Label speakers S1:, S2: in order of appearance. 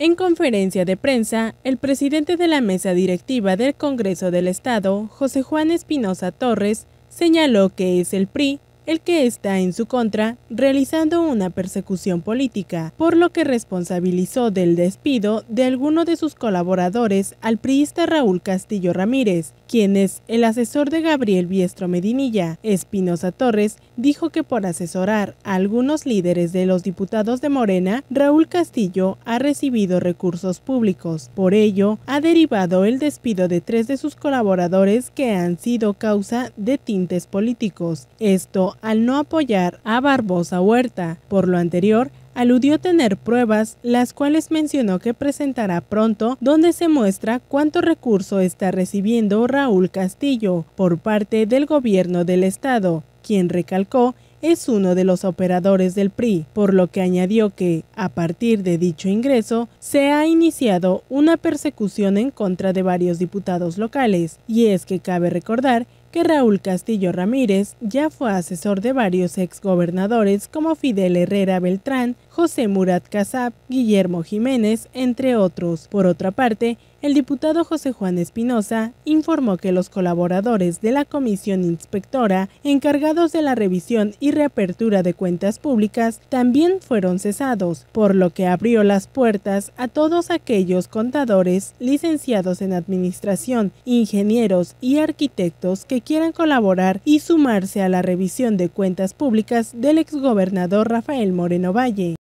S1: En conferencia de prensa, el presidente de la mesa directiva del Congreso del Estado, José Juan Espinosa Torres, señaló que es el PRI el que está en su contra realizando una persecución política, por lo que responsabilizó del despido de alguno de sus colaboradores al priista Raúl Castillo Ramírez, quien es el asesor de Gabriel Biestro Medinilla. Espinosa Torres dijo que por asesorar a algunos líderes de los diputados de Morena, Raúl Castillo ha recibido recursos públicos. Por ello, ha derivado el despido de tres de sus colaboradores que han sido causa de tintes políticos. Esto al no apoyar a Barbosa Huerta. Por lo anterior, aludió tener pruebas, las cuales mencionó que presentará pronto, donde se muestra cuánto recurso está recibiendo Raúl Castillo por parte del gobierno del estado, quien recalcó es uno de los operadores del PRI, por lo que añadió que, a partir de dicho ingreso, se ha iniciado una persecución en contra de varios diputados locales, y es que cabe recordar que Raúl Castillo Ramírez ya fue asesor de varios exgobernadores como Fidel Herrera Beltrán, José Murat Casab, Guillermo Jiménez, entre otros. Por otra parte, el diputado José Juan Espinosa informó que los colaboradores de la comisión inspectora encargados de la revisión y reapertura de cuentas públicas también fueron cesados, por lo que abrió las puertas a todos aquellos contadores, licenciados en administración, ingenieros y arquitectos que quieran colaborar y sumarse a la revisión de cuentas públicas del exgobernador Rafael Moreno Valle.